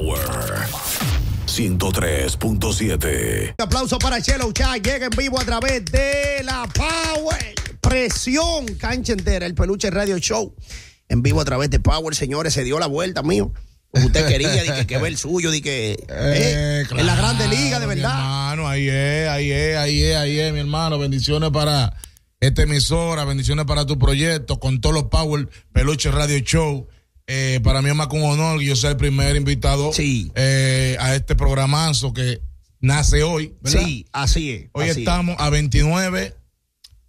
103.7. Aplauso para Chelo Chá. Llega en vivo a través de la Power. Presión, cancha entera, el Peluche Radio Show. En vivo a través de Power, señores, se dio la vuelta, mío. usted quería, que, ve el suyo, di que. Eh, eh, en la Grande Liga, de verdad. ahí es, ahí es, ahí es, ahí es, mi hermano. Bendiciones para esta emisora, bendiciones para tu proyecto, con todos los Power Peluche Radio Show. Eh, para mí es más que un honor yo ser el primer invitado eh, a este programazo que nace hoy. Sí, así es. Hoy estamos a 29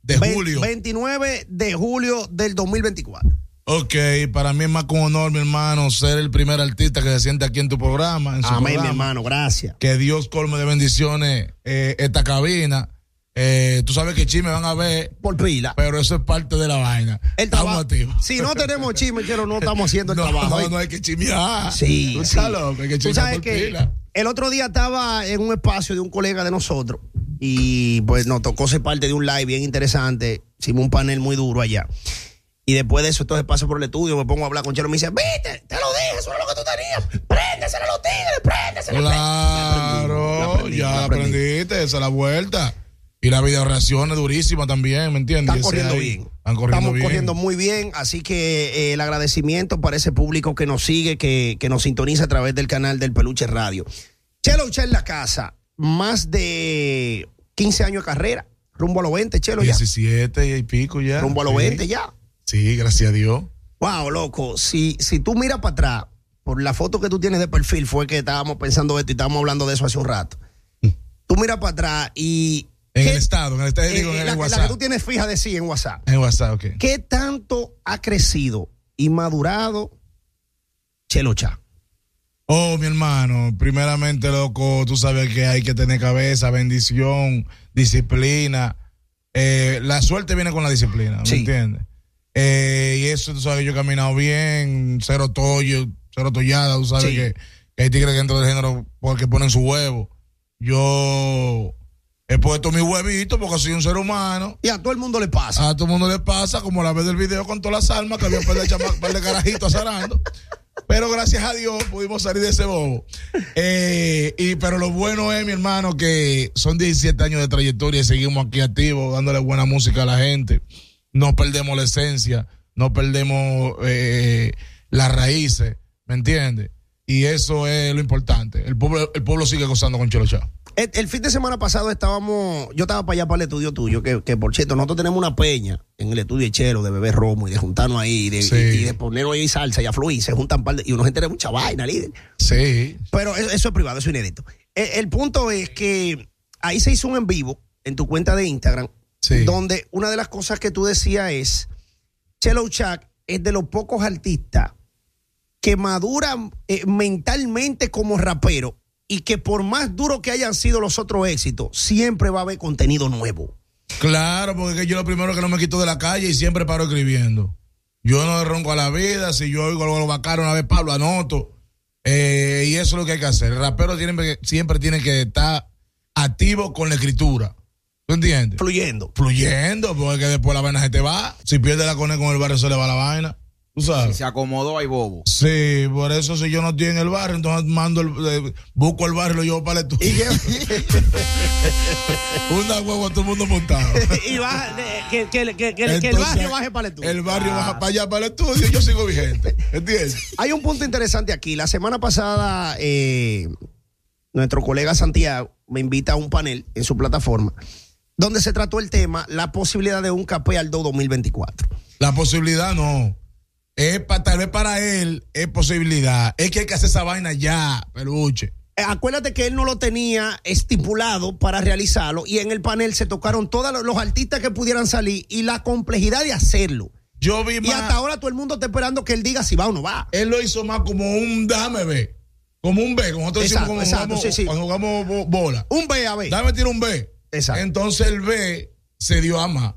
de julio. 29 de julio del 2024. Ok, para mí es más con honor, mi hermano, ser el primer artista que se siente aquí en tu programa. Amén, mi hermano, gracias. Que Dios colme de bendiciones eh, esta cabina eh, tú sabes que chisme van a ver. Por pila. Pero eso es parte de la vaina. El trabajo. Si no tenemos chisme, pero no estamos haciendo el trabajo. No, hay que chismear. Sí. Tú, sabes que El otro día estaba en un espacio de un colega de nosotros y pues nos tocó ser parte de un live bien interesante. Hicimos un panel muy duro allá. Y después de eso, entonces paso por el estudio, me pongo a hablar con Chelo y me dice, viste, te lo dije, eso era lo que tú tenías. Préndesela a los tigres, préndesela. Claro, ya aprendiste, esa es la vuelta. Y la video es durísima también, ¿me entiendes? Están corriendo bien. Estamos corriendo muy bien, así que eh, el agradecimiento para ese público que nos sigue, que, nos sintoniza a través del canal del Peluche Radio. Chelo Ucha en la casa, más de 15 años de carrera, rumbo a los 20, Chelo 17 y y pico ya. Rumbo a los 20 ya. Sí, gracias a Dios. Wow, loco, si, si tú miras para atrás, por la foto que tú tienes de perfil, fue que estábamos pensando esto y estábamos hablando de eso hace un rato. Mm. Tú miras para atrás y en el estado, en el estado, digo, eh, en, eh, el WhatsApp. La que tú tienes fija de sí en WhatsApp. En WhatsApp, ok. ¿Qué tanto ha crecido y madurado Chelocha? Oh, mi hermano, primeramente, loco, tú sabes que hay que tener cabeza, bendición, disciplina. Eh, la suerte viene con la disciplina, ¿me entiendes? y eso, tú sabes, yo he caminado bien, cero tollo, cero tollada, tú sabes que, que, hay tigres dentro del género porque ponen su huevo. Yo He puesto mi huevito porque soy un ser humano. Y a todo el mundo le pasa. A todo el mundo le pasa, como la vez del video con todas las almas que había un par de carajitos azarando. Pero gracias a Dios pudimos salir de ese bobo. Eh, y, pero lo bueno es, mi hermano, que son 17 años de trayectoria y seguimos aquí activos, dándole buena música a la gente. No perdemos la esencia, no perdemos eh, las raíces, ¿me entiendes? Y eso es lo importante. El pueblo, el pueblo sigue gozando con Chelo Chao. Eh, el, fin de semana pasado estábamos, yo estaba para allá para el estudio tuyo, que, que por cierto, nosotros tenemos una peña en el estudio de Chelo de beber romo y de juntarnos ahí y de, poner y, salsa y a fluir, se juntan par de, y una gente de mucha vaina, líder. Sí. Pero eso, es privado, eso es inédito. Eh, el, punto es que ahí se hizo un en vivo en tu cuenta de Instagram, donde una de las cosas que tú decías es, Chelo Chuck es de los pocos artistas que maduran eh, mentalmente como rapero y que por más duro que hayan sido los otros éxitos, siempre va a haber contenido nuevo. Claro, porque yo lo primero que no me quito de la calle y siempre paro escribiendo. Yo no ronco a la vida, si yo oigo algo bacano una vez, Pablo, anoto. Eh, y eso es lo que hay que hacer. El rapero siempre tiene que estar activo con la escritura. ¿Tú entiendes? Fluyendo. Fluyendo, porque después la vaina se te va. Si pierde la conexión con el barrio, se le va la vaina. Si se acomodó, hay bobo. Sí, por eso si yo no estoy en el barrio, entonces mando eh, busco el barrio y lo llevo para el estudio. Una huevo a todo el mundo montado. y eh, que, el barrio baje para el estudio. El barrio baja para allá, para el estudio, y yo sigo vigente. ¿Entiendes? Hay un punto interesante aquí. La semana pasada, eh, nuestro colega Santiago me invita a un panel en su plataforma donde se trató el tema, la posibilidad de un café al 2024. La posibilidad no tal vez para él es posibilidad. Es que hay que hacer esa vaina ya, peluche. Eh, acuérdate que él no lo tenía estipulado para realizarlo y en el panel se tocaron todos los artistas que pudieran salir y la complejidad de hacerlo. Yo vi Y hasta ahora todo el mundo está esperando que él diga si va o no va. Él lo hizo más como un dame ve Como un B, como nosotros decimos cuando, jugamos, cuando jugamos bola. Un B a B. Dame tiro un B. Exacto. Entonces el B se dio a más.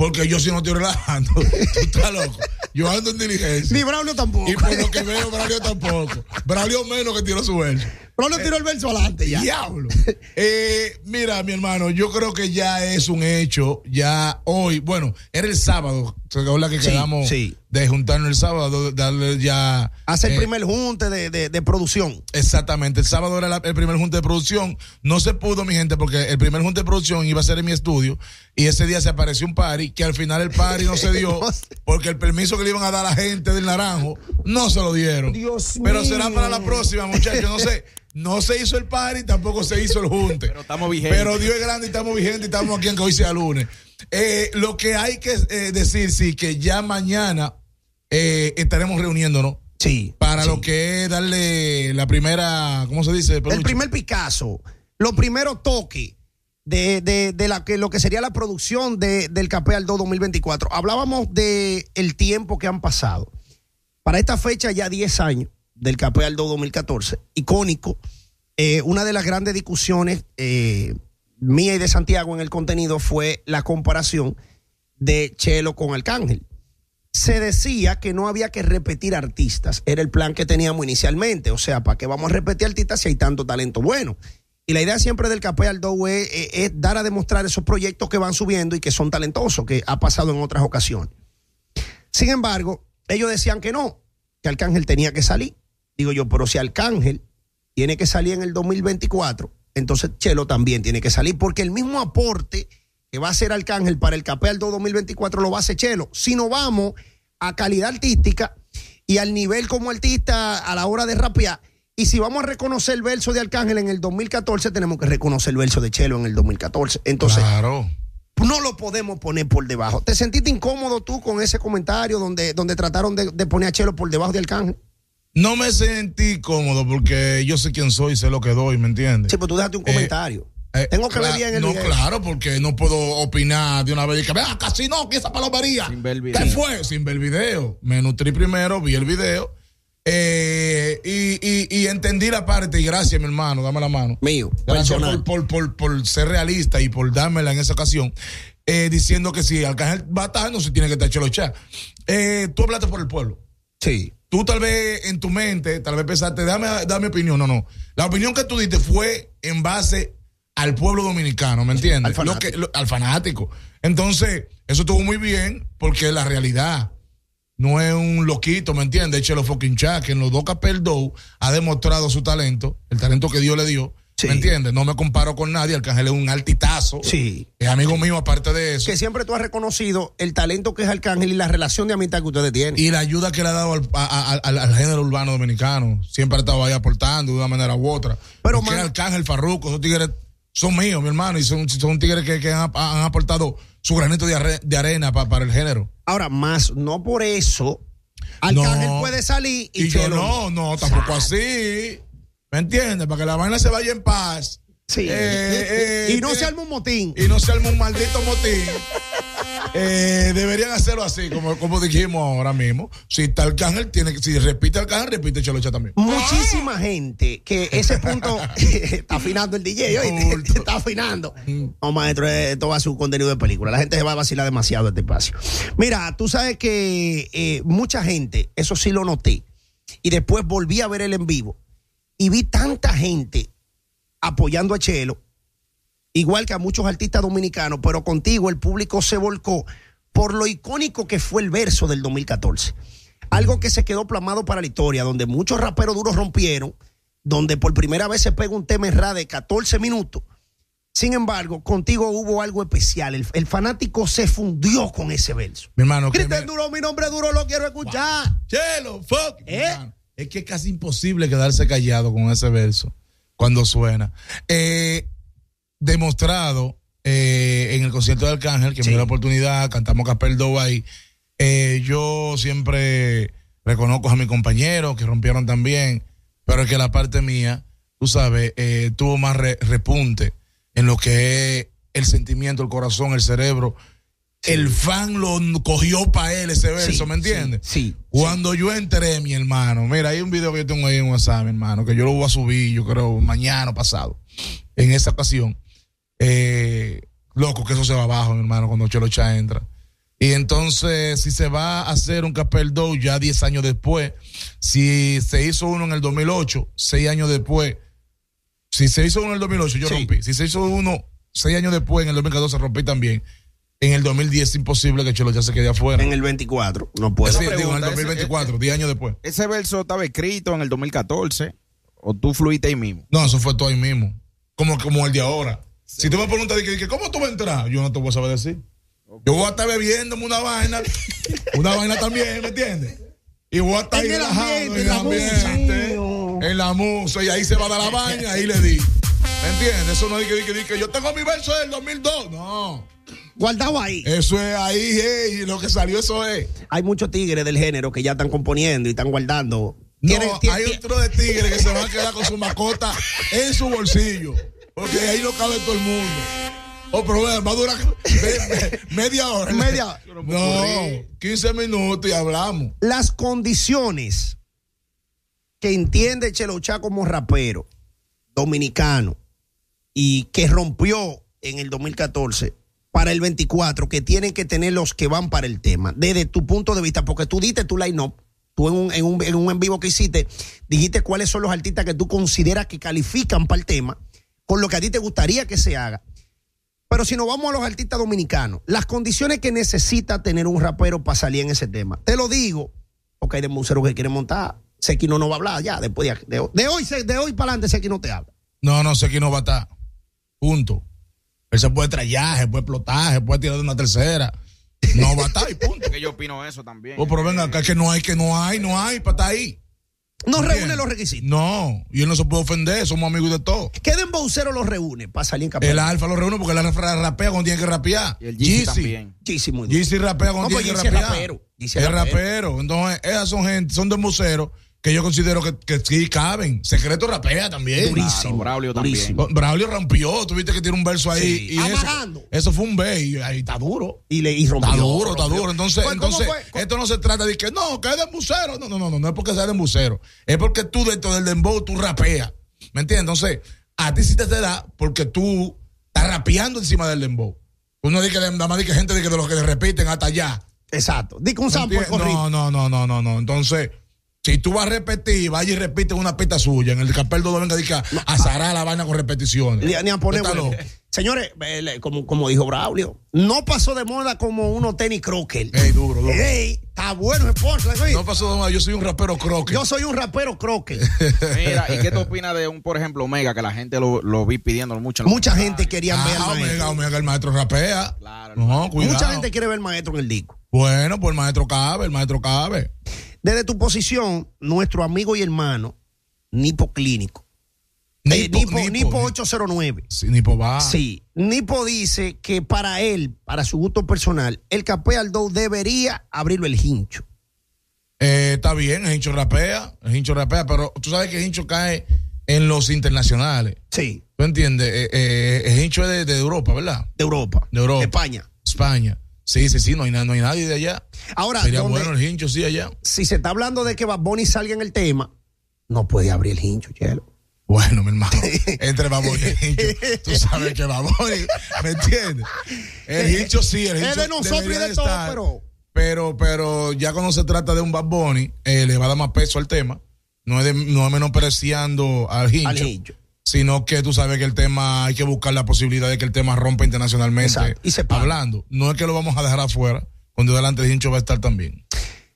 Porque yo si no estoy relajando, tú estás loco. Yo ando en diligencia. Ni Braulio tampoco. Y por lo que veo, Braulio tampoco. Braulio menos que tiró su verso. Braulio tiró el verso adelante ya. Diablo. Eh, mira, mi hermano, yo creo que ya es un hecho. Ya hoy, bueno, era el sábado la que quedamos de juntarnos el sábado, darle ya. Hace el eh, primer junte de, producción. Exactamente, el sábado era el primer junte de producción. No se pudo, mi gente, porque el primer junte de producción iba a ser en mi estudio y ese día se apareció un party que al final el party no se dio porque el permiso que le iban a dar a la gente del Naranjo no se lo dieron. Dios Pero será para la próxima, muchachos, no sé. No se hizo el party, tampoco se hizo el junte. Pero estamos vigentes. Pero Dios es grande y estamos vigentes y estamos aquí aunque hoy sea lunes. Eh, lo que hay que eh, decir, sí, que ya mañana eh, estaremos reuniéndonos. Sí. Para lo que es darle la primera, ¿cómo se dice? El primer Picasso, los primeros toques de, la que, lo que sería la producción del Café 2 2024. Hablábamos de el tiempo que han pasado. Para esta fecha ya 10 años del Café Aldo 2014, icónico. una de las grandes discusiones mía y de Santiago en el contenido fue la comparación de Chelo con Arcángel. Se decía que no había que repetir artistas, era el plan que teníamos inicialmente, o sea, ¿para qué vamos a repetir artistas si hay tanto talento bueno? Y la idea siempre del Capé al es, es, es dar a demostrar esos proyectos que van subiendo y que son talentosos, que ha pasado en otras ocasiones. Sin embargo, ellos decían que no, que Arcángel tenía que salir. Digo yo, pero si Arcángel tiene que salir en el 2024, entonces Chelo también tiene que salir, porque el mismo aporte que va a hacer Arcángel para el Capeldo 2024 lo va a hacer Chelo. Si no vamos a calidad artística y al nivel como artista a la hora de rapear, y si vamos a reconocer el verso de Arcángel en el 2014, tenemos que reconocer el verso de Chelo en el 2014. Entonces, no lo podemos poner por debajo. ¿Te sentiste incómodo tú con ese comentario donde, donde trataron de, de poner a Chelo por debajo de Arcángel? No me sentí cómodo porque yo sé quién soy, y sé lo que doy, ¿me entiendes? Sí, pero pues tú dejaste un eh, comentario. Eh, Tengo que ver bien el video. No, claro, porque no puedo opinar de una vez y casi no, que esa Sin ver el video. ¿Qué fue? Sin ver el video. Me nutrí primero, vi el video. Eh, y, entendí la parte y gracias mi hermano, dame la mano. Mío. Gracias por, por, por, ser realista y por dármela en esa ocasión, eh, diciendo que si alcanzas va a no se tiene que estar chelochá. Eh, tú hablaste por el pueblo. Sí tú tal vez en tu mente, tal vez pensaste, dame, dame opinión. No, no. La opinión que tú diste fue en base al pueblo dominicano, ¿me entiendes? Al fanático. Entonces, eso estuvo muy bien porque la realidad no es un loquito, ¿me entiendes? lo fucking Chá, que en los dos Capel ha demostrado su talento, el talento que Dios le dio, ¿Me entiendes? No me comparo con nadie. Arcángel es un altitazo. Sí. Es amigo mío, aparte de eso. Que siempre tú has reconocido el talento que es Arcángel y la relación de amistad que ustedes tienen. Y la ayuda que le ha dado al, género urbano dominicano. Siempre ha estado ahí aportando de una manera u otra. Pero, más Arcángel, Farruco, esos tigres son míos, mi hermano. Y son, son tigres que, han, aportado su granito de, arena para el género. Ahora, más no por eso. Arcángel puede salir y, yo no, no, tampoco así. ¿Me entiendes? Para que la vaina se vaya en paz. Sí. Eh, eh, y no eh, se arme un motín. Y no se arme un maldito motín. deberían hacerlo así, como, como dijimos ahora mismo. Si está el tiene si repite cángel repite chelocha también. Muchísima gente que ese punto está afinando el DJ, hoy está afinando. Mm. No, maestro, esto va a ser un contenido de película. La gente se va a vacilar demasiado este espacio. Mira, tú sabes que mucha gente, eso sí lo noté, y después volví a ver el en vivo y vi tanta gente apoyando a Chelo, igual que a muchos artistas dominicanos, pero contigo el público se volcó por lo icónico que fue el verso del 2014. Algo que se quedó plamado para la historia, donde muchos raperos duros rompieron, donde por primera vez se pega un tema en de 14 minutos. Sin embargo, contigo hubo algo especial. El, fanático se fundió con ese verso. Mi hermano. Cristian Duro, mi nombre Duro, lo quiero escuchar. Chelo, fuck. ¿Eh? Es que es casi imposible quedarse callado con ese verso cuando suena. Eh, demostrado eh, en el concierto de Arcángel, que me dio la oportunidad, cantamos Capeldo ahí. Eh, yo siempre reconozco a mis compañeros que rompieron también, pero es que la parte mía, tú sabes, tuvo más repunte en lo que es el sentimiento, el corazón, el cerebro el fan lo cogió para él ese verso, ¿me entiendes? Sí, Cuando yo entré, mi hermano, mira, hay un video que yo tengo ahí en WhatsApp, mi hermano, que yo lo voy a subir, yo creo, mañana pasado. En esa ocasión, eh, loco, que eso se va abajo, mi hermano, cuando Cholocha entra. Y entonces, si se va a hacer un Capel 2 ya 10 años después, si se hizo uno en el 2008, 6 años después, si se hizo uno en el 2008, yo rompí. Si se hizo uno 6 años después, en el 2014, rompí también. En el 2010 es imposible que Chelo ya se quede afuera. En el 24, no puede. Sí, en el 2024, 10 años después. Ese verso estaba escrito en el 2014 o tú fluiste ahí mismo. No, eso fue todo ahí mismo. Como, como el de ahora. Si tú me preguntas, ¿cómo tú vas a entrar? Yo no te voy a saber decir. Yo voy a estar bebiéndome una vaina, una vaina también, ¿me entiendes? Y voy a estar ahí en, el en la musa, ¿eh? y ahí se va a dar la vaina, ahí le di. ¿Me entiendes? Eso no es que, que, yo tengo mi verso del 2002. No guardado ahí. Eso es ahí, eh, y lo que salió eso es. Hay muchos tigres del género que ya están componiendo y están guardando. No, hay otro de tigre que se va a quedar con su mascota en su bolsillo. Porque ahí no cabe todo el mundo. Oh, pero va a durar media hora. Media. No, 15 minutos y hablamos. Las condiciones que entiende chelocha como rapero dominicano y que rompió en el 2014 para el 24 que tienen que tener los que van para el tema, desde tu punto de vista, porque tú diste tu line-up, tú en un, en, vivo que hiciste, dijiste cuáles son los artistas que tú consideras que califican para el tema, con lo que a ti te gustaría que se haga. Pero si nos vamos a los artistas dominicanos, las condiciones que necesita tener un rapero para salir en ese tema, te lo digo, porque hay de museros que quieren montar, que no va a hablar ya, después de, de, de hoy, de hoy para adelante no te habla. No, no, no va a estar. Punto. Él se puede trallar, se puede explotar, se puede tirar de una tercera. No va a estar y punto. que yo opino eso también. Oh, pero venga, acá que no hay, que no hay, no hay para estar ahí. No reúne los requisitos. No, y él no se puede ofender, somos amigos de todos. ¿Qué Dembocero los reúne para salir en campeón? El Alfa los reúne porque el Alfa rapea cuando tiene que rapear. Y el Yeezy también. Yeezy muy duro. rapea cuando pues tiene que rapear. Es rapero. Es rapero. Entonces, esas son gente, son de Demboceros que yo considero que, sí caben. Secreto rapea también. Durísimo. Braulio también. Braulio rompió. Tuviste que tiene un verso ahí. Y Eso, fue un B ahí está duro. Y le y rompió. Está duro, está duro. Entonces, pues, entonces esto no se trata de que no, que es de embucero No, no, no, no, no es porque sea de embucero Es porque tú dentro del dembow tú rapeas. ¿Me entiendes? Entonces, a ti sí te da porque tú estás rapeando encima del dembow. Uno dice que nada más dice gente de, que de los que le repiten hasta allá. Exacto. Dice un sample. No, no, no, no, no, no. Entonces si tú vas a repetir, vaya y repite una pista suya. En el Capel de venga a asará la vaina con repeticiones. Señores, eh, como, como dijo Braulio, no pasó de moda como uno tenis croquet. Ey, duro, duro. Ey, está bueno, No pasó de moda, yo soy un rapero croquet. Yo soy un rapero croquet. Mira, ¿y qué te opinas de un, por ejemplo, Omega, que la gente lo, vi pidiendo mucho? Mucha gente quería ah, ver Omega, Omega, el maestro rapea. Claro, no, Mucha gente quiere ver el maestro en el disco. Bueno, pues el maestro cabe, el maestro cabe. Desde tu posición, nuestro amigo y hermano, Nipo Clínico. Eh, Nipo, 809. Sí, Nipo va. Nipo dice que para él, para su gusto personal, el capé debería abrirlo el hincho. Eh, está bien, el hincho rapea, el hincho rapea, pero tú sabes que el hincho cae en los internacionales. Sí. ¿Tú entiendes? Eh, el hincho es de, de, Europa, ¿verdad? De Europa. De Europa. España. España. Sí, sí, sí, no hay, no hay nadie de allá. Ahora, sería bueno el hincho, sí, allá. Si se está hablando de que Bad Bunny salga en el tema, no puede abrir el hincho, chelo. Bueno, mi hermano, entre Baboni y el hincho, tú sabes que Baboni, ¿me entiendes? El eh, hincho sí, el hincho. Es de nosotros y de, todo todos, pero. Pero, pero ya cuando se trata de un Bad Bunny, eh, le va a dar más peso al tema. No es, no es menospreciando al hincho, al hincho, sino que tú sabes que el tema hay que buscar la posibilidad de que el tema rompa internacionalmente. Y se Hablando, no es que lo vamos a dejar afuera, cuando adelante de Hincho va a estar también.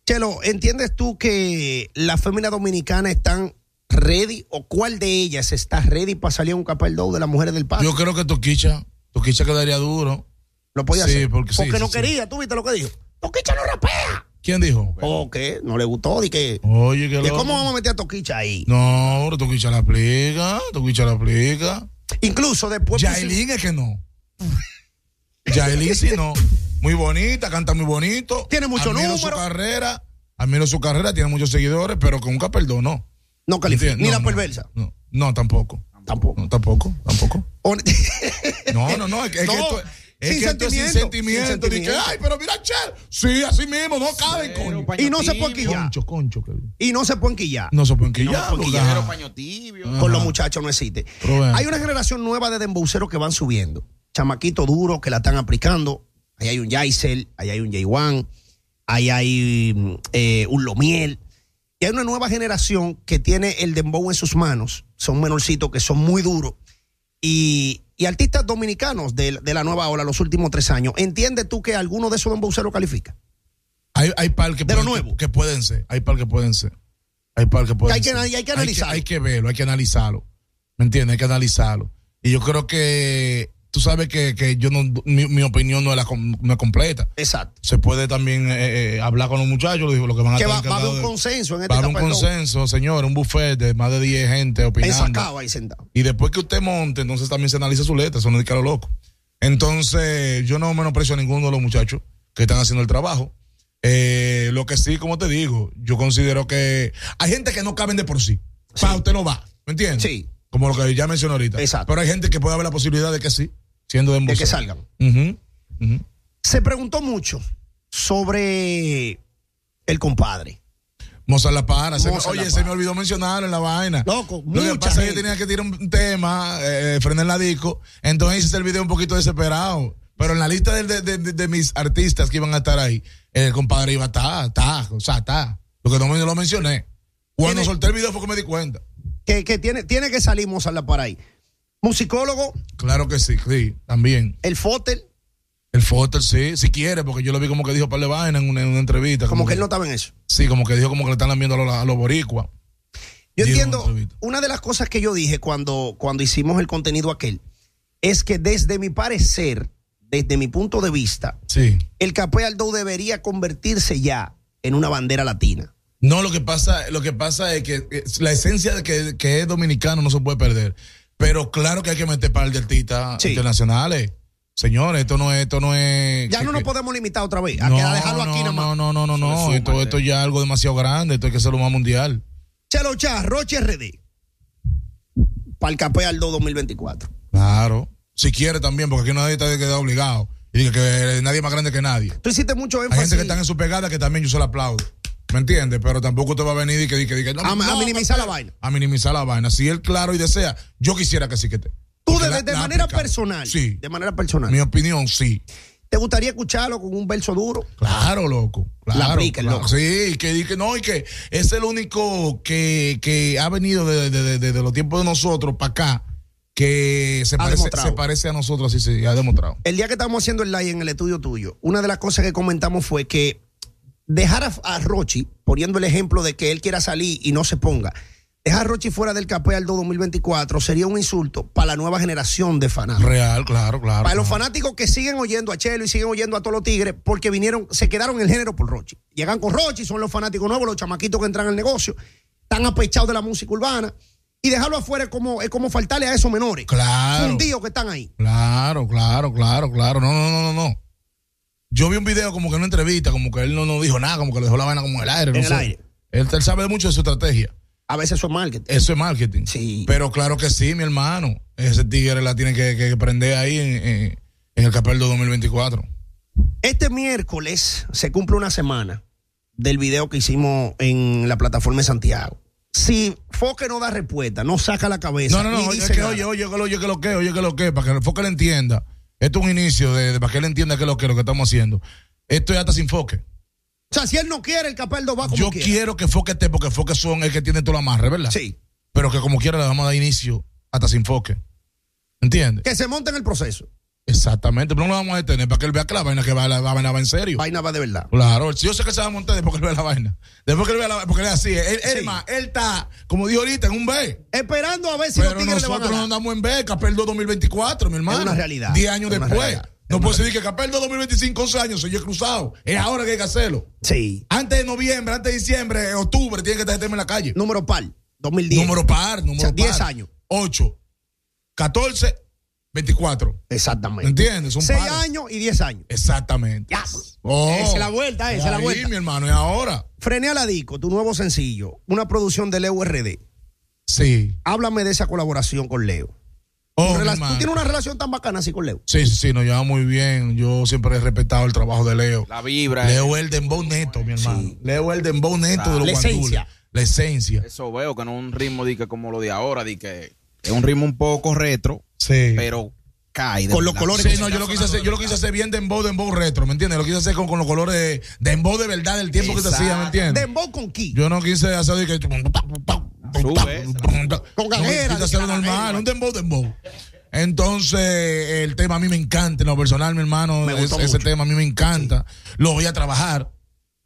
Chelo, ¿entiendes tú que las féminas dominicanas están ready o cuál de ellas está ready para salir a un capel de las mujeres del paso? Yo creo que Toquicha, Toquicha quedaría duro. Lo podía hacer. Porque, no quería, tú viste lo que dijo. Toquicha no rapea. ¿Quién dijo? Oh, ¿qué? no le gustó. Y que, Oye, que, ¿Cómo vamos a meter a Toquicha ahí? No, ahora Toquicha la aplica, Toquicha la aplica. Incluso después. Yailin es que no. Yailin sí no. Muy bonita, canta muy bonito. Tiene mucho número. su carrera. Admiro su carrera, tiene muchos seguidores, pero que nunca perdonó. No califica. Ni la perversa. No, tampoco. Tampoco. tampoco, tampoco. no, no, no. Es es que esto, sin, sentimiento, sin sentimiento. Y ay, pero mira, chel, Sí, así mismo, no caben, con... Y no se pueden quillar. Concho, concho, y no se pueden quillar. No se pueden quillar. Con los muchachos no existe. Hay una generación nueva de dembowceros que van subiendo. Chamaquito duro que la están aplicando. Ahí hay un Yaisel, ahí hay un j ahí hay mm, eh, un Lomiel. Y hay una nueva generación que tiene el dembow en sus manos. Son menorcitos que son muy duros. Y y artistas dominicanos de, la nueva ola los últimos tres años, ¿entiendes tú que alguno de esos lo califica? Hay, hay par que, pueden, nuevo. que pueden ser, hay par que pueden ser. Hay par que pueden hay que, ser. Hay que analizarlo. hay que verlo, hay que analizarlo. ¿Me entiendes? Hay que analizarlo. Y yo creo que tú sabes que, yo no, mi, opinión no es, la, completa. Exacto. Se puede también eh, eh, hablar con los muchachos, lo que van a que que va a haber un consenso en este Va a este haber un consenso, señor, un buffet de más de 10 gente opinando. ahí sentado. Y después que usted monte, entonces también se analiza su letra, eso no es que lo loco. Entonces, yo no menosprecio a ninguno de los muchachos que están haciendo el trabajo. Eh, lo que sí, como te digo, yo considero que hay gente que no caben de por sí. Para usted no va, ¿me entiendes? Sí. Como lo que ya mencioné ahorita. Exacto. Pero hay gente que puede haber la posibilidad de que sí. Siendo de, que salgan. Se preguntó mucho sobre el compadre. Moza La Para. oye, se me olvidó mencionarlo en la vaina. Loco, Lo que pasa es que tenía que tirar un tema, eh, frenar la disco. Entonces hice el video un poquito desesperado. Pero en la lista de, mis artistas que iban a estar ahí, el compadre iba a estar, está, o sea, está. Lo que no me lo mencioné. Cuando solté el video fue que me di cuenta. Que, tiene, tiene que salir Mozart La Para ahí. ¿Musicólogo? Claro que sí, sí, también. ¿El Fotel? El fotel, sí, si quiere, porque yo lo vi como que dijo para vaina en una, en una entrevista. Como, que, él no estaba en eso. Sí, como que dijo como que le están viendo a los, a boricuas. Yo entiendo, una, de las cosas que yo dije cuando, cuando hicimos el contenido aquel, es que desde mi parecer, desde mi punto de vista, sí. el Capé Aldo debería convertirse ya en una bandera latina. No, lo que pasa, lo que pasa es que la esencia de que, que es dominicano no se puede perder. Pero claro que hay que meter para de artistas internacionales. Señores, esto no es, esto no es. Ya no nos podemos limitar otra vez. A no, dejarlo aquí No, no, no, no, no. esto, esto ya es algo demasiado grande. Esto hay que hacerlo más mundial. Chelo Chá, Roche RD. Para el Capé Aldo 2024. Claro. Si quiere también, porque aquí nadie está quedado obligado. Y que, nadie más grande que nadie. Tú hiciste mucho énfasis. Hay gente que están en su pegada que también yo se lo aplaudo. ¿Me entiendes? Pero tampoco te va a venir y que diga, a, minimizar la vaina. A minimizar la vaina. Si él claro y desea, yo quisiera que sí que te. Tú de, manera personal. Sí. De manera personal. Mi opinión, sí. ¿Te gustaría escucharlo con un verso duro? Claro, loco. Claro, Sí, que, que no, y que es el único que, ha venido desde los tiempos de nosotros para acá que se parece, se parece, a nosotros, así se ha demostrado. El día que estábamos haciendo el live en el estudio tuyo, una de las cosas que comentamos fue que dejar a, Rochi, poniendo el ejemplo de que él quiera salir y no se ponga, dejar a Rochi fuera del al 2024 sería un insulto para la nueva generación de fanáticos. Real, claro, claro. Para los fanáticos que siguen oyendo a Chelo y siguen oyendo a todos los tigres porque vinieron, se quedaron en el género por Rochi. Llegan con Rochi, son los fanáticos nuevos, los chamaquitos que entran al negocio, están apechados de la música urbana. Y dejarlo afuera es como, es como faltarle a esos menores. Claro. Fundidos que están ahí. Claro, claro, claro, claro. No, no, no, no. Yo vi un video como que en una entrevista, como que él no, no dijo nada, como que le dejó la vaina como en el aire. En el aire. Él, sabe mucho de su estrategia. A veces eso es marketing. Eso es marketing. Sí. Pero claro que sí, mi hermano. Ese tigre la tiene que, que prender ahí en, en, en el 2024. Este miércoles se cumple una semana del video que hicimos en la plataforma de Santiago. Si Foque no da respuesta, no saca la cabeza. No, no, no, oye, que, oye, oye, oye, que lo que, oye, que lo que, para que Foque le entienda. Esto es un inicio de, para que él entienda qué es lo que, lo que estamos haciendo. Esto es hasta sin foque. O sea, si él no quiere, el capeldo va como Yo quiero que Foque esté, porque Foque son el que tiene todo la amarre, ¿verdad? Sí. Pero que como quiera le vamos a dar inicio hasta sin Foque. ¿Entiendes? Que se monte en el proceso. Exactamente, pero no lo vamos a detener para que él vea que la vaina que va, la, vaina va en serio. Vaina va de verdad. Claro, yo sé que se va a montar después que él vea la vaina. Después que él vea la vaina, porque él es así. Él, más, él está, como dijo ahorita, en un B. Esperando a ver si los tigres nosotros no andamos en B, 2 2024, mi hermano. Es una realidad. Diez años después. No puede decir que Capel 2025, 11 años, soy cruzado. Es ahora que hay que hacerlo. Sí. Antes de noviembre, antes de diciembre, octubre, tiene que estar en la calle. Número par, 2010. Número par, número o sea, par. 10 años. 8, 14, 24. Exactamente. ¿Entiendes? Son 6 años y 10 años. Exactamente. Ya. Oh. esa es la vuelta, esa es la vuelta. Sí, mi hermano, es ahora. Frené a la disco, tu nuevo sencillo, una producción de Leo RD. Sí. Háblame de esa colaboración con Leo. Oh, ¿Tú tienes una relación tan bacana así con Leo? Sí, sí, sí, nos llevamos muy bien. Yo siempre he respetado el trabajo de Leo. La vibra. Eh. Leo el dembow neto, mi hermano. Leo el dembow neto de los La esencia. La esencia. Eso veo, que no un ritmo como lo de ahora, de que es un ritmo un poco retro, sí. pero cae. Con los colores. Sí, no, yo lo quise hacer, yo lo quise hacer bien dembow, dembow retro, ¿me entiendes? Lo quise hacer con, con los colores de dembow de verdad del tiempo que te hacía, ¿me entiendes? Dembow con ki. Yo no quise hacer que Sube, con gajera, hacerlo normal, un dembow dembow. Entonces, el tema a mí me encanta, en lo personal, mi hermano, ese tema a mí me encanta. Lo voy a trabajar.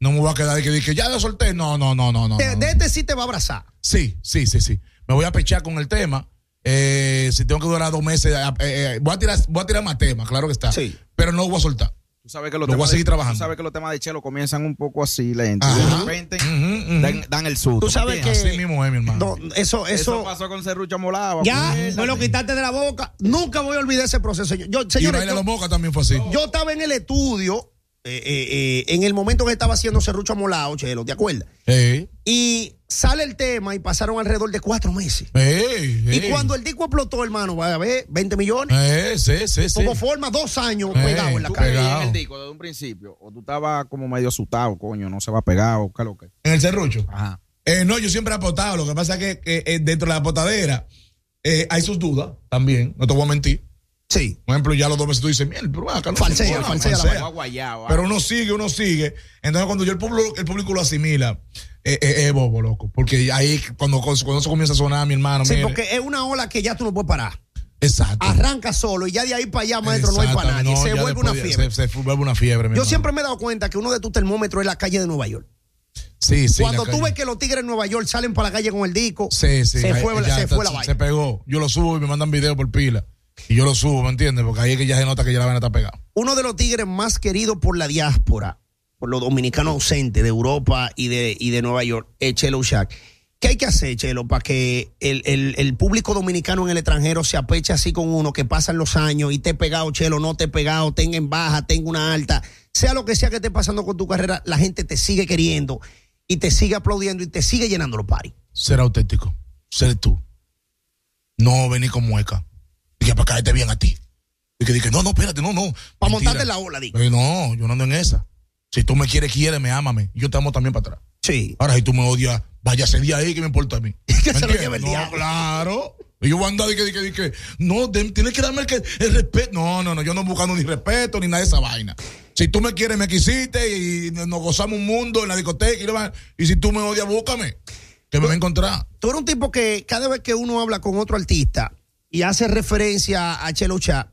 No me voy a quedar de que dije, ya lo solté. No, no, no, no, no. De, de este sí te va a abrazar. Sí, sí, sí, sí. Me voy a pechar con el tema eh, si tengo que durar dos meses, eh, eh, voy, a tirar, voy a tirar más temas, claro que está. Pero no voy a soltar. Tú sabes que los, trabajando temas, tú sabes que los temas de Chelo comienzan un poco así, lento. de repente Dan, el susto. Tú sabes que así mismo es, mi hermano. eso, eso, eso, pasó con Serrucha Molado Ya, me lo quitaste de la boca. Nunca voy a olvidar ese proceso. Yo, señores, y la boca también fue así. Yo estaba en el estudio eh, eh, eh, en el momento que estaba haciendo Serrucho Amolado, Chelo, ¿te acuerdas? Y sale el tema y pasaron alrededor de cuatro meses. Y cuando el disco explotó, hermano, va a ver, 20 millones. sí, sí, como forma, dos años pegado en la calle. en el disco desde un principio? ¿O tú estabas como medio asustado, coño, no se va a pegar que? ¿En el Cerrucho. no, yo siempre he apostado. Lo que pasa es que dentro de la apostadera hay sus dudas también, no te voy a mentir. Sí. Por ejemplo, ya los dos meses tú dices, miel, pero acá no. Falsea, falsea, falsea. Pero ah. uno sigue, uno sigue. Entonces, cuando yo el público, el público lo asimila, eh, eh, es bobo, loco. Porque ahí, cuando, cuando eso comienza a sonar, mi hermano. Sí, porque es una ola que ya tú no puedes parar. Exacto. Arranca solo y ya de ahí para allá, maestro, no hay para nadie. se, vuelve una fiebre. Se, vuelve una fiebre. Mi yo siempre me he dado cuenta que uno de tus termómetros es la calle de Nueva York. Sí, sí, Cuando tú ves que los tigres de Nueva York salen para la calle con el disco, se fue, la, se, fue, la vaina. Se pegó. Yo lo subo y me mandan video por pila y yo lo subo, ¿me entiendes? Porque ahí es que ya se nota que ya la a está pegada. Uno de los tigres más queridos por la diáspora, por los dominicanos ausentes de Europa y de, de Nueva York, es Chelo Ushak ¿Qué hay que hacer, Chelo, para que el, público dominicano en el extranjero se apeche así con uno, que pasan los años y te he pegado, Chelo, no te he pegado, tenga en baja, tenga una alta, sea lo que sea que esté pasando con tu carrera, la gente te sigue queriendo y te sigue aplaudiendo y te sigue llenando los paris? Ser auténtico, ser tú. No venir con mueca Dije, para caerte bien a ti. Dije, dije, no, no, espérate, no, no. Para montarte la ola, dije. No, yo no ando en esa. Si tú me quieres, quieres me amame Yo te amo también para atrás. Sí. Ahora, si tú me odias, vaya ese día ahí que me importa a mí. que se lo lleve el no, Claro. Y yo voy a andar y que, dije que, no, tienes que darme el, respeto. No, no, no, yo no buscando ni respeto ni nada de esa vaina. Si tú me quieres, me quisiste y nos gozamos un mundo en la discoteca. Y, si tú me odias, búscame, que me va a encontrar. Tú eres un tipo que cada vez que uno habla con otro artista, y hace referencia a Chelocha,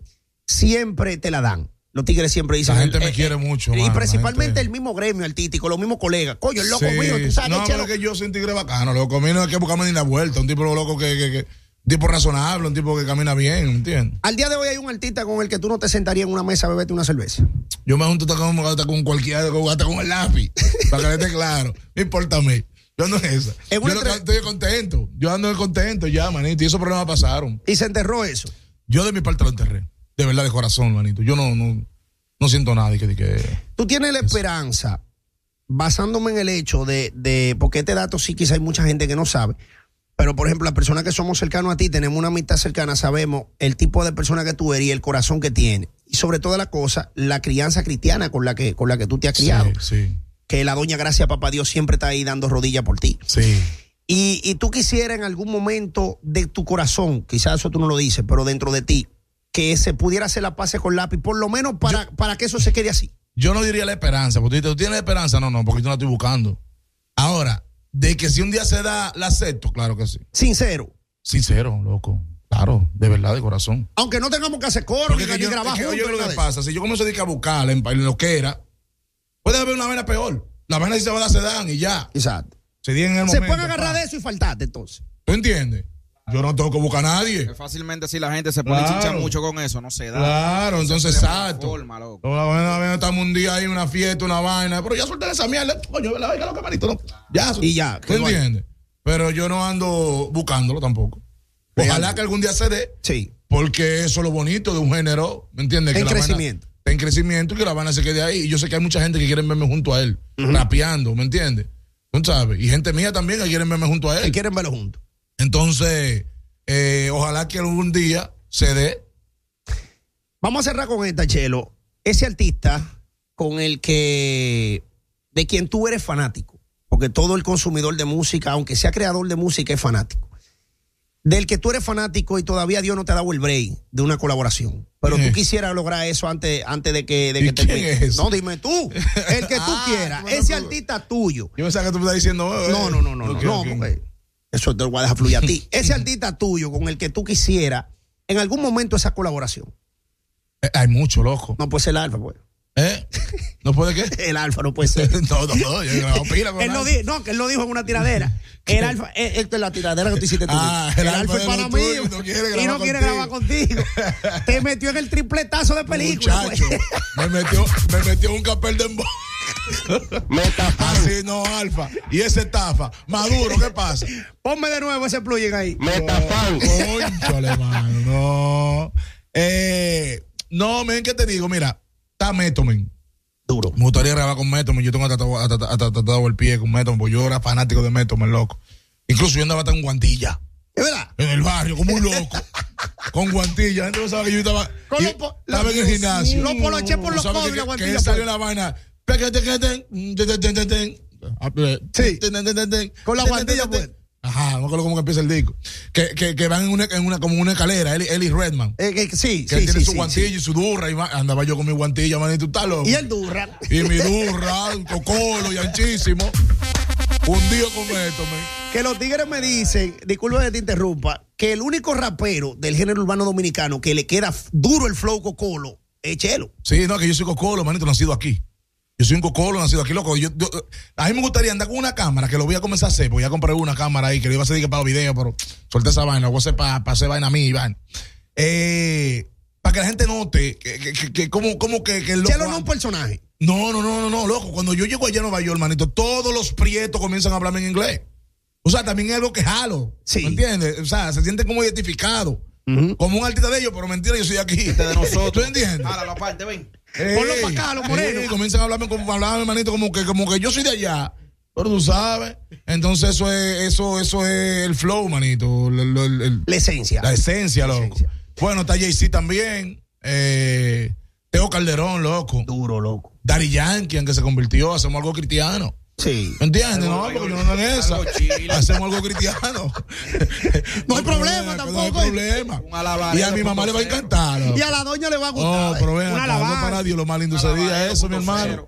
siempre te la dan. Los tigres siempre dicen. La gente me eh, quiere eh, mucho. Y principalmente el mismo gremio artístico, los mismos colegas. Coño, el loco mío, tú sabes. No, que yo soy un tigre bacano, loco. mío no hay que buscarme ni la vuelta. Un tipo loco que, que, tipo razonable, un tipo que camina bien, ¿entiendes? Al día de hoy hay un artista con el que tú no te sentarías en una mesa a beberte una cerveza. Yo me junto con, cualquier, con cualquiera, hasta con el lápiz, para que esté claro. No importa a mí. Yo ando es esa. yo estoy contento. Yo ando contento ya, manito. Y esos problemas pasaron. ¿Y se enterró eso? Yo de mi parte lo enterré. De verdad, de corazón, manito. Yo no, no, no siento nada. que, Tú tienes la esperanza, basándome en el hecho de, de. Porque este dato sí, quizá hay mucha gente que no sabe. Pero, por ejemplo, las personas que somos cercanos a ti, tenemos una amistad cercana, sabemos el tipo de persona que tú eres y el corazón que tienes. Y sobre todas las cosas, la crianza cristiana con la que, con la que tú te has criado. sí que la doña Gracia Papá Dios siempre está ahí dando rodilla por ti. Sí. Y, tú quisieras en algún momento de tu corazón, quizás eso tú no lo dices, pero dentro de ti, que se pudiera hacer la pase con lápiz, por lo menos para, para que eso se quede así. Yo no diría la esperanza, porque tú tienes esperanza, no, no, porque yo no la estoy buscando. Ahora, de que si un día se da, la acepto, claro que sí. Sincero. Sincero, loco. Claro, de verdad, de corazón. Aunque no tengamos que hacer coro, que yo, ni Es lo que pasa, si yo comienzo a buscar en lo que era, Puede haber una vaina peor. La vaina si se va a dar sedán y ya. Exacto. Se en el Se pueden agarrar de eso y faltarte entonces. ¿Tú entiendes? Yo no tengo que buscar a nadie. fácilmente si la gente se pone claro. mucho con eso, no se da. Claro, entonces exacto. Forma, loco. La estamos un día ahí, una fiesta, una vaina. Pero ya suelta esa mierda. Coño, la lo que camaritos. No. Ya. Y ya. ¿Tú entiendes? Pero yo no ando buscándolo tampoco. Ojalá que algún día se dé. Sí. Porque eso es lo bonito de un género, ¿me entiendes? En crecimiento en crecimiento y que la a se quede ahí. Y yo sé que hay mucha gente que quiere verme junto a él, rapeando, ¿me entiendes? ¿Tú sabes? Y gente mía también que quiere verme junto a él. Que quieren verlo junto Entonces, eh, ojalá que algún día se dé. Vamos a cerrar con esta, Chelo. Ese artista con el que, de quien tú eres fanático, porque todo el consumidor de música, aunque sea creador de música, es fanático del que tú eres fanático y todavía Dios no te ha dado el break de una colaboración. Pero tú quisieras lograr eso antes, antes de que, de que te No, dime tú. El que tú ah, quieras. ese artista tuyo. Yo pensaba que tú me estás diciendo. Eh, no, no, no, no. eso te lo voy a dejar fluir a ti. ese artista tuyo con el que tú quisieras en algún momento esa colaboración. Eh, hay mucho, loco. No, pues el alfa, pues. ¿Eh? ¿No puede qué? El alfa no puede ser. no, no, no, yo no pila con él no, no, que él lo dijo en una tiradera. El alfa, eh, eh, esta es la tiradera que tú hiciste tú. Ah, el, alfa es para mí. Y no quiere grabar, contigo. Te metió en el tripletazo de película. Pues. Muchacho, me, metió, me un capel de embos. Me taparon. Así no, Alfa. Y ese estafa. Maduro, ¿qué pasa? Ponme de nuevo ese plugin ahí. Me No. Eh, no, men, ¿qué te digo? Mira, está Metomen. Duro. Me gustaría grabar con Metomen. Yo tengo atatado el pie con Metomen, porque yo era fanático de Metomen, loco. Incluso yo andaba hasta guantilla. ¿Es verdad? En el barrio, como un loco. con guantilla. La gente no sabe que yo estaba, con los lo, estaba en el gimnasio. Lo eché por los codos y la guantilla. Que te la te Sí. Con la guantilla, pues. Ajá, no acuerdo cómo que empieza el disco. Que, que, van en una, en una, como una escalera, Eli, Redman. Eh, sí, que tiene su guantillo y su durra. Y andaba yo con mi guantillo, manito, tal loco. Y el durra. Y mi durra, cocolo y anchísimo. Un día con esto, me Que los tigres me dicen, disculpe que te interrumpa, que el único rapero del género urbano dominicano que le queda duro el flow cocolo es Chelo. Sí, no, que yo soy cocolo, manito, nacido aquí. Yo soy un cocolo, nacido aquí, loco. a mí me gustaría andar con una cámara, que lo voy a comenzar a hacer, porque ya compré una cámara ahí, que lo iba a hacer que para los videos, pero suelta esa vaina, voy a hacer para hacer vaina a mí, vaina. Eh, para que la gente note que, como, como que, loco, no es un personaje. No, no, no, no, no, loco. Cuando yo llego allá a Nueva York, hermanito, todos los prietos comienzan a hablarme en inglés. O sea, también es algo que jalo. ¿Me entiendes? O sea, se siente como identificado. Como un artista de ellos, pero mentira, yo soy aquí. Este de nosotros. ¿Tú entiendes? la parte, ven. Ponlo para acá, los morenos. Y comienzan a hablarme, manito, como que, como que yo soy de allá. Pero tú sabes. Entonces eso es, eso, eso es el flow, manito. la esencia. La esencia, loco. Bueno, está Jay-Z también. Eh, Teo Calderón, loco. Duro, loco. Dari Yankee, aunque se convirtió, hacemos algo cristiano. Sí. ¿Me entiendes? No, porque no es eso. Hacemos algo cristiano. no hay problema tampoco. No hay problema. y a mi mamá le va a encantar. Y a la doña le va a oh, gustar. No, problema. No para Dios lo más lindo sería eso, mi hermano.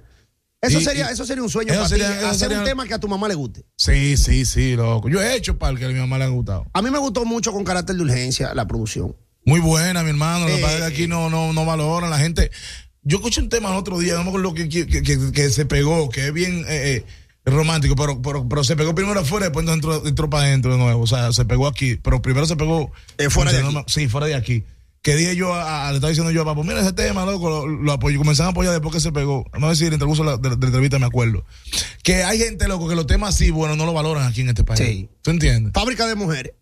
Eso, sería, eso sería un sueño para sería, ti, hacer un tema que a tu mamá le guste. Sí, sí, sí, loco. Yo he hecho para que a mi mamá le ha gustado. A mí me gustó mucho con carácter de urgencia la producción. Muy buena, mi hermano. Los eh, padres de aquí no, no, no valoran. La gente, yo escuché un tema el otro día, no que, se pegó, que es bien eh, eh, romántico, pero, pero, se pegó primero afuera y después entró, entró, para adentro de nuevo. O sea, se pegó aquí, pero primero se pegó. Eh, fuera de aquí. sí, fuera de aquí. Que dije yo, le estaba diciendo yo a Papo, mira ese tema, loco, lo, apoyo. Comenzaron a apoyar después que se pegó. No a decir el de, entrevista me acuerdo. Que hay gente, loco, que los temas así, bueno, no lo valoran aquí en este país. Sí. ¿Tú entiendes? Fábrica de mujeres.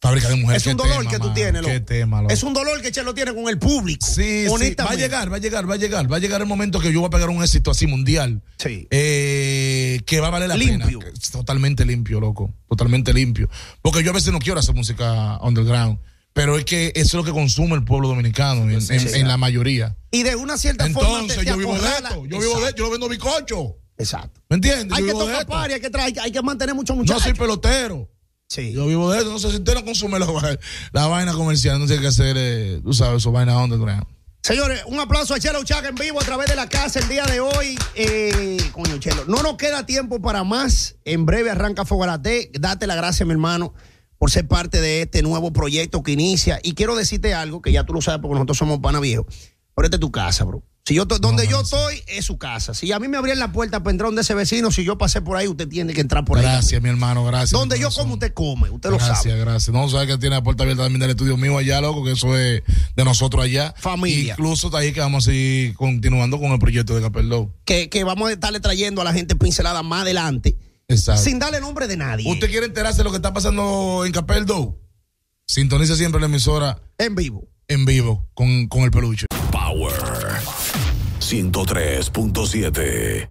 Fábrica de mujeres. Es un dolor que tú tienes, loco. Es un dolor que Chelo tiene con el público. Sí, sí, Va a llegar, va a llegar, va a llegar. Va a llegar el momento que yo voy a pegar un éxito así mundial. Sí. Eh, que va a valer la limpio. pena. Totalmente limpio, loco. Totalmente limpio. Porque yo a veces no quiero hacer música underground. Pero es que eso es lo que consume el pueblo dominicano en, la mayoría. Y de una cierta forma. Entonces, yo vivo de esto. Yo vivo de Yo lo vendo cocho. Exacto. ¿Me entiendes? Hay que tocar pares, hay que, hay que mantener mucho mucho. No soy pelotero. Sí. Yo vivo de eso. No sé si usted no consume la, vaina comercial, no tiene que hacer, eh, tú sabes, su vaina underground. Señores, un aplauso a Chelo Chaga en vivo a través de la casa el día de hoy. Eh, coño, Chelo, no nos queda tiempo para más. En breve arranca Fogarate. Date la gracia, mi hermano, por ser parte de este nuevo proyecto que inicia. Y quiero decirte algo que ya tú lo sabes porque nosotros somos pana viejo. Órete tu casa, bro. Si yo donde yo estoy es su casa. Si a mí me abrían la puerta para entrar donde ese vecino, si yo pasé por ahí, usted tiene que entrar por ahí. Gracias, mi hermano, gracias. Donde yo como, usted come, usted lo sabe. Gracias, gracias. No, sabe que tiene la puerta abierta también del estudio mío allá, loco, que eso es de nosotros allá. Familia. Incluso está ahí que vamos a seguir continuando con el proyecto de Capeldo, Que, vamos a estarle trayendo a la gente pincelada más adelante. Exacto. Sin darle nombre de nadie. ¿Usted quiere enterarse de lo que está pasando en Capeldo? Sintonice siempre la emisora. En vivo. En vivo, con, con el peluche. Power. 103.7.